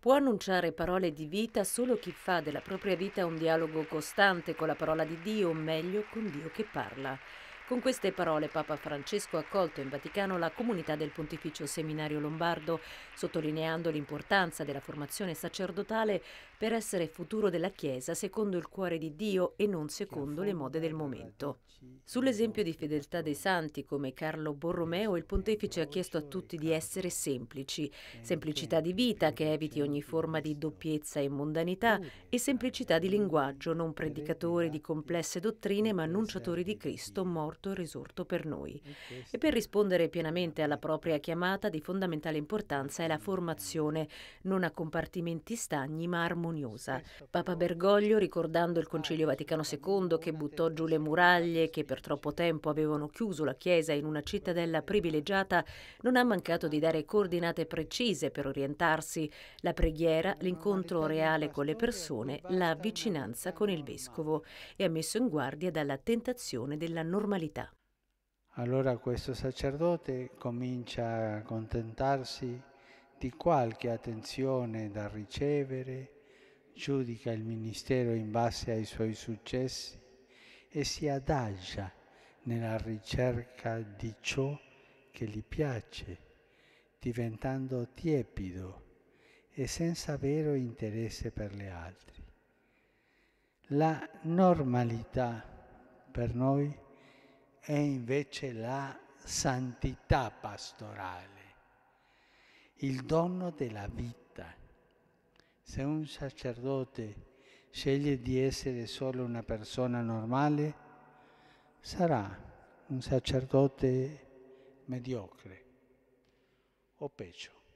Può annunciare parole di vita solo chi fa della propria vita un dialogo costante con la parola di Dio, o meglio con Dio che parla. Con queste parole Papa Francesco ha accolto in Vaticano la comunità del Pontificio Seminario Lombardo, sottolineando l'importanza della formazione sacerdotale per essere futuro della Chiesa secondo il cuore di Dio e non secondo le mode del momento. Sull'esempio di fedeltà dei santi come Carlo Borromeo, il pontefice ha chiesto a tutti di essere semplici, semplicità di vita che eviti ogni forma di doppiezza e mondanità e semplicità di linguaggio, non predicatori di complesse dottrine ma annunciatori di Cristo morto morto risorto per noi. E per rispondere pienamente alla propria chiamata di fondamentale importanza è la formazione, non a compartimenti stagni ma armoniosa. Papa Bergoglio, ricordando il ah, Concilio Vaticano II che buttò giù le muraglie che per troppo tempo avevano chiuso la Chiesa in una cittadella privilegiata, non ha mancato di dare coordinate precise per orientarsi, la preghiera, l'incontro reale con le persone, la vicinanza con il Vescovo e ha messo in guardia dalla tentazione della normalità verità. Allora questo sacerdote comincia a contentarsi di qualche attenzione da ricevere, giudica il ministero in base ai suoi successi e si adagia nella ricerca di ciò che gli piace, diventando tiepido e senza vero interesse per gli altri. La normalità per noi è è invece la santità pastorale, il dono della vita. Se un sacerdote sceglie di essere solo una persona normale, sarà un sacerdote mediocre o peggio.